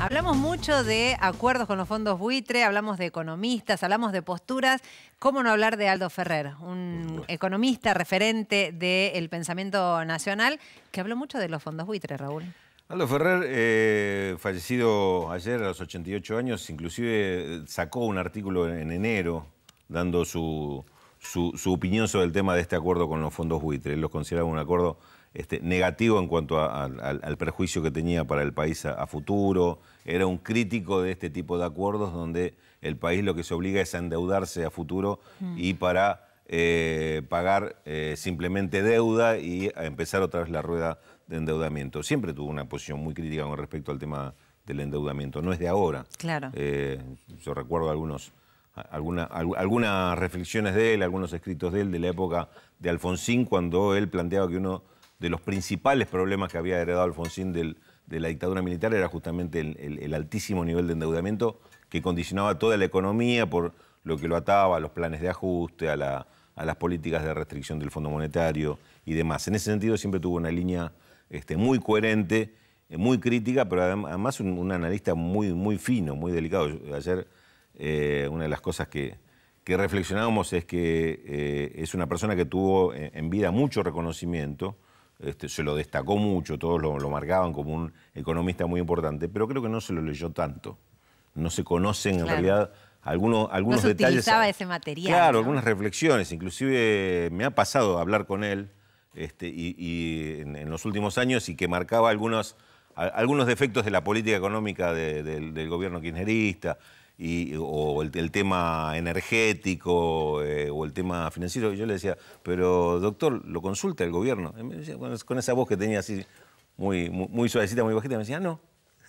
Hablamos mucho de acuerdos con los fondos buitre, hablamos de economistas, hablamos de posturas. ¿Cómo no hablar de Aldo Ferrer, un economista referente del pensamiento nacional que habló mucho de los fondos buitre, Raúl? Aldo Ferrer, eh, fallecido ayer a los 88 años, inclusive eh, sacó un artículo en enero dando su, su, su opinión sobre el tema de este acuerdo con los fondos buitre. Él los consideraba un acuerdo este, negativo en cuanto al, al, perjuicio que tenía para el país a, futuro. Era un crítico de este tipo de acuerdos donde el país lo que se obliga es a endeudarse a futuro y para eh, pagar eh, simplemente deuda y empezar otra vez la rueda de endeudamiento. Siempre tuvo una posición muy crítica con respecto al tema del endeudamiento. No es de ahora. Claro. Eh, yo recuerdo algunos algunas reflexiones de él, algunos escritos de él de la época de Alfonsín, cuando él planteaba que uno de los principales problemas que había heredado Alfonsín de la dictadura militar era justamente el, altísimo nivel de endeudamiento que condicionaba toda la economía por lo que lo ataba a los planes de ajuste, a, la, las políticas de restricción del Fondo Monetario y demás. En ese sentido siempre tuvo una línea este, muy coherente, eh, muy crítica, pero además un, analista muy, muy fino, muy delicado. ayer eh, una de las cosas que, reflexionábamos es que eh, es una persona que tuvo en vida mucho reconocimiento, este, se lo destacó mucho, todos lo, marcaban como un economista muy importante, pero creo que no se lo leyó tanto. No se conocen en realidad algunos, algunos detalles. utilizaba ese material. Claro, algunas reflexiones. Inclusive me ha pasado hablar con él este, y, en, los últimos años y que marcaba algunos, algunos defectos de la política económica del, del gobierno kirchnerista o el, tema energético eh, o el tema financiero. yo le decía, pero doctor, ¿lo consulta el gobierno? con, esa voz que tenía así, muy, suavecita, muy bajita, me decía, ah, no.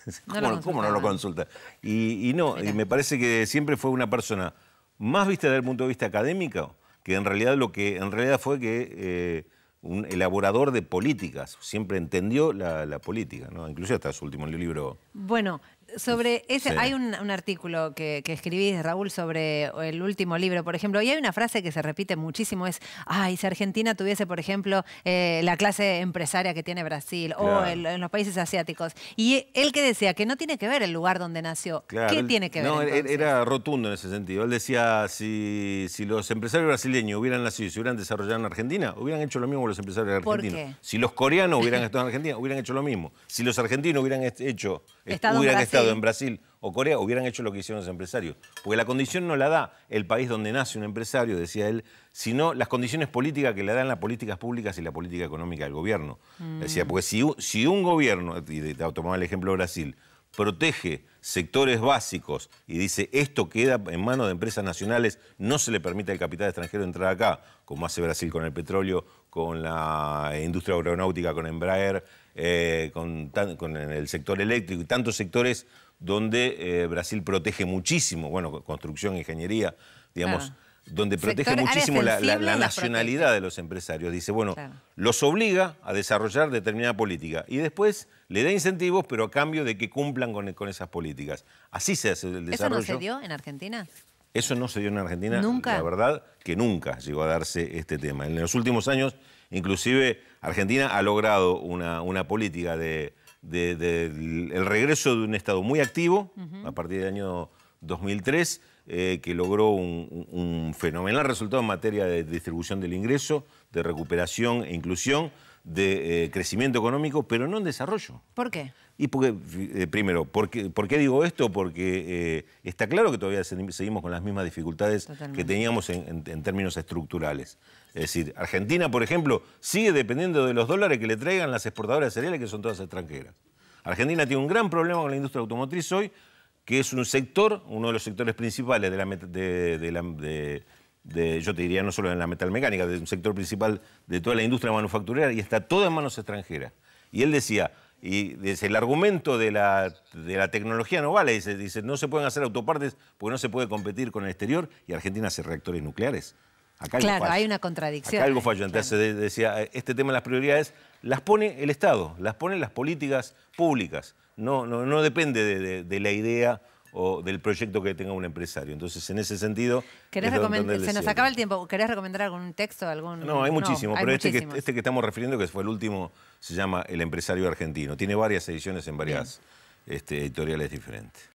¿Cómo no, lo consulta? Y, no, y me parece que siempre fue una persona más vista desde el punto de vista académico, que en realidad lo que en realidad fue que eh, un elaborador de políticas, siempre entendió la, política, ¿no? incluso hasta su último libro. Bueno, sobre ese, hay un, artículo que, escribís, Raúl, sobre eh, el último libro, por ejemplo, y hay una frase que se repite muchísimo, es, ay, si Argentina tuviese, por ejemplo, eh, la clase empresaria que tiene Brasil o en los países asiáticos. Y él que decía que no tiene que ver el lugar donde nació. ¿Qué tiene que ver? No, era rotundo en ese sentido. Él decía, si, si los empresarios brasileños hubieran nacido y se hubieran desarrollado en Argentina, hubieran hecho lo mismo los empresarios argentinos. ¿Por qué? Si los coreanos hubieran estado en Argentina, hubieran hecho lo mismo. Si los argentinos hubieran hecho, Estado hubieran en Brasil o Corea, hubieran hecho lo que hicieron los empresarios. Porque la condición no la da el país donde nace un empresario, decía él, sino las condiciones políticas que le dan las políticas públicas y la política económica del gobierno. Mm. Decía, porque si, si un gobierno, y te tomaba el ejemplo de Brasil, protege sectores básicos y dice esto queda en manos de empresas nacionales, no se le permite al capital extranjero entrar acá, como hace Brasil con el petróleo, con la industria aeronáutica, con Embraer, eh, con, el sector eléctrico y tantos sectores donde eh, Brasil protege muchísimo, bueno, construcción, ingeniería, digamos donde protege muchísimo la, nacionalidad de los empresarios. Dice, bueno, los obliga a desarrollar determinada política y después le da incentivos, pero a cambio de que cumplan con, esas políticas. Así se hace el desarrollo. ¿Eso no se dio en Argentina? Eso no se dio en Argentina. ¿Nunca? La verdad que nunca llegó a darse este tema. En los últimos años, inclusive, Argentina ha logrado una, política de, el regreso de un Estado muy activo a partir del año 2003 eh, que logró un, fenomenal resultado en materia de distribución del ingreso, de recuperación e inclusión, de eh, crecimiento económico, pero no en desarrollo. ¿Por qué? Y porque, eh, primero, ¿por qué digo esto? Porque está claro que todavía seguimos con las mismas dificultades que teníamos en términos estructurales. Es decir, Argentina, por ejemplo, sigue dependiendo de los dólares que le traigan las exportadoras de cereales, que son todas extranjeras. Argentina tiene un gran problema con la industria automotriz hoy que es un sector, uno de los sectores principales de la, de, de, yo te diría no solo en la metalmecánica, de un sector principal de toda la industria manufacturera y está todo en manos extranjeras. Y él decía, y el argumento de la, de la tecnología no vale, dice, dice, no se pueden hacer autopartes porque no se puede competir con el exterior y Argentina hace reactores nucleares claro, hay una contradicción. algo falló. Entonces decía, este tema de las prioridades las pone el Estado, las pone las políticas públicas. No, no, depende de, la idea o del proyecto que tenga un empresario. Entonces, en ese sentido... se nos acaba el tiempo. ¿Querés recomendar algún texto? algún No, hay muchísimo, pero este, este, que, estamos refiriendo, que fue el último, se llama El empresario argentino. Tiene varias ediciones en varias este, editoriales diferentes.